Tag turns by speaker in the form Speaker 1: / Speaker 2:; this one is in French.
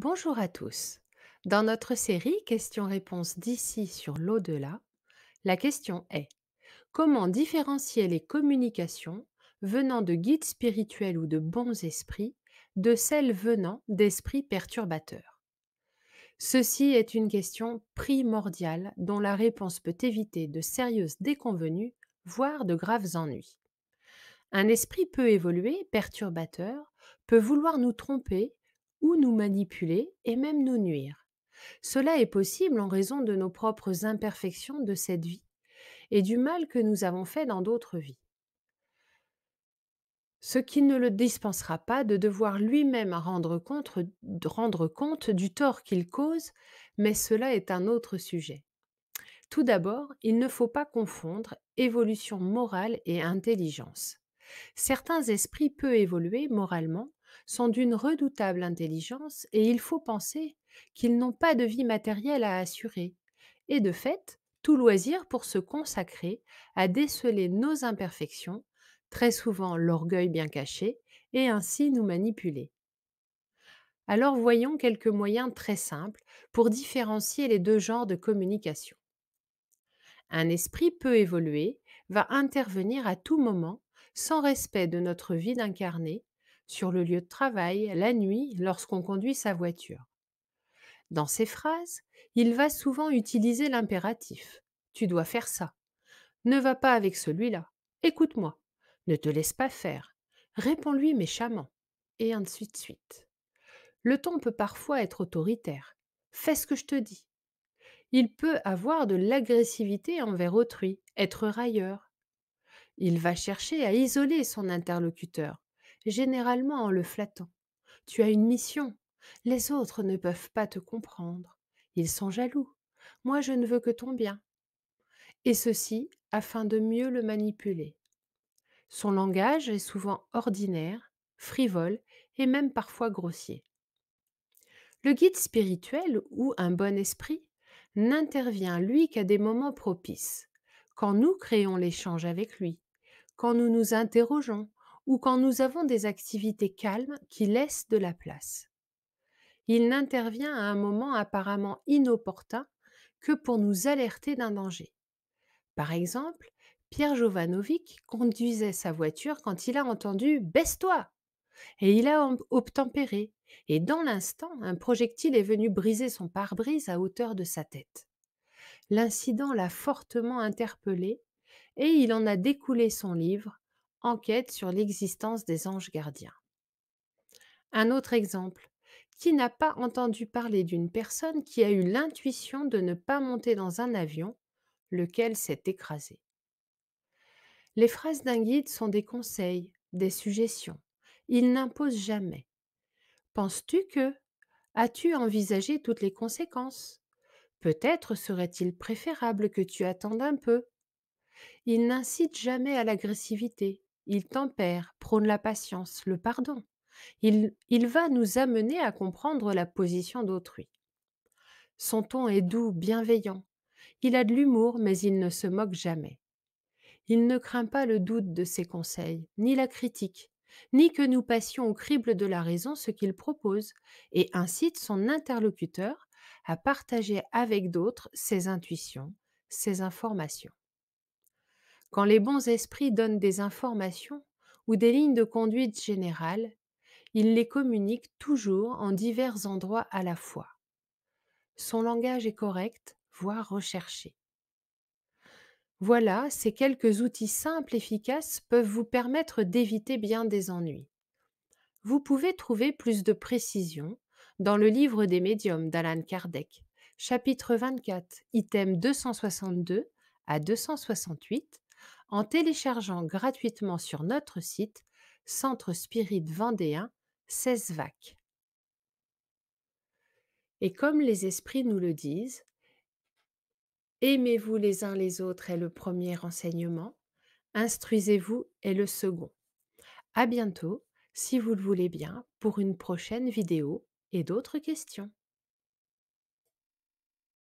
Speaker 1: Bonjour à tous. Dans notre série Questions-réponses d'ici sur l'au-delà, la question est Comment différencier les communications venant de guides spirituels ou de bons esprits de celles venant d'esprits perturbateurs Ceci est une question primordiale dont la réponse peut éviter de sérieuses déconvenues, voire de graves ennuis. Un esprit peu évolué, perturbateur, peut vouloir nous tromper ou nous manipuler et même nous nuire. Cela est possible en raison de nos propres imperfections de cette vie et du mal que nous avons fait dans d'autres vies. Ce qui ne le dispensera pas de devoir lui-même rendre compte, rendre compte du tort qu'il cause, mais cela est un autre sujet. Tout d'abord, il ne faut pas confondre évolution morale et intelligence. Certains esprits peuvent évoluer moralement sont d'une redoutable intelligence et il faut penser qu'ils n'ont pas de vie matérielle à assurer, et de fait, tout loisir pour se consacrer à déceler nos imperfections, très souvent l'orgueil bien caché, et ainsi nous manipuler. Alors voyons quelques moyens très simples pour différencier les deux genres de communication. Un esprit peu évolué va intervenir à tout moment sans respect de notre vie d'incarné sur le lieu de travail, la nuit, lorsqu'on conduit sa voiture. Dans ses phrases, il va souvent utiliser l'impératif. Tu dois faire ça. Ne va pas avec celui-là. Écoute-moi. Ne te laisse pas faire. Réponds-lui méchamment. Et ainsi de suite. Le ton peut parfois être autoritaire. Fais ce que je te dis. Il peut avoir de l'agressivité envers autrui, être railleur. Il va chercher à isoler son interlocuteur, généralement en le flattant. Tu as une mission. Les autres ne peuvent pas te comprendre. Ils sont jaloux. Moi, je ne veux que ton bien. Et ceci afin de mieux le manipuler. Son langage est souvent ordinaire, frivole et même parfois grossier. Le guide spirituel ou un bon esprit n'intervient lui qu'à des moments propices, quand nous créons l'échange avec lui, quand nous nous interrogeons ou quand nous avons des activités calmes qui laissent de la place. Il n'intervient à un moment apparemment inopportun que pour nous alerter d'un danger. Par exemple, Pierre Jovanovic conduisait sa voiture quand il a entendu Baisse-toi et il a obtempéré, et dans l'instant, un projectile est venu briser son pare-brise à hauteur de sa tête. L'incident l'a fortement interpellé, et il en a découlé son livre enquête sur l'existence des anges gardiens. Un autre exemple. Qui n'a pas entendu parler d'une personne qui a eu l'intuition de ne pas monter dans un avion, lequel s'est écrasé Les phrases d'un guide sont des conseils, des suggestions. Il n'imposent jamais. Penses-tu que As-tu envisagé toutes les conséquences Peut-être serait-il préférable que tu attendes un peu. Il n'incite jamais à l'agressivité il tempère, prône la patience, le pardon. Il, il va nous amener à comprendre la position d'autrui. Son ton est doux, bienveillant. Il a de l'humour, mais il ne se moque jamais. Il ne craint pas le doute de ses conseils, ni la critique, ni que nous passions au crible de la raison ce qu'il propose, et incite son interlocuteur à partager avec d'autres ses intuitions, ses informations. Quand les bons esprits donnent des informations ou des lignes de conduite générales, ils les communiquent toujours en divers endroits à la fois. Son langage est correct, voire recherché. Voilà, ces quelques outils simples, et efficaces, peuvent vous permettre d'éviter bien des ennuis. Vous pouvez trouver plus de précision dans le livre des médiums d'Alan Kardec, chapitre 24, item 262 à 268, en téléchargeant gratuitement sur notre site Centre Spirit Vendéen 16 VAC. Et comme les esprits nous le disent, aimez-vous les uns les autres est le premier enseignement, instruisez-vous est le second. À bientôt, si vous le voulez bien, pour une prochaine vidéo et d'autres questions.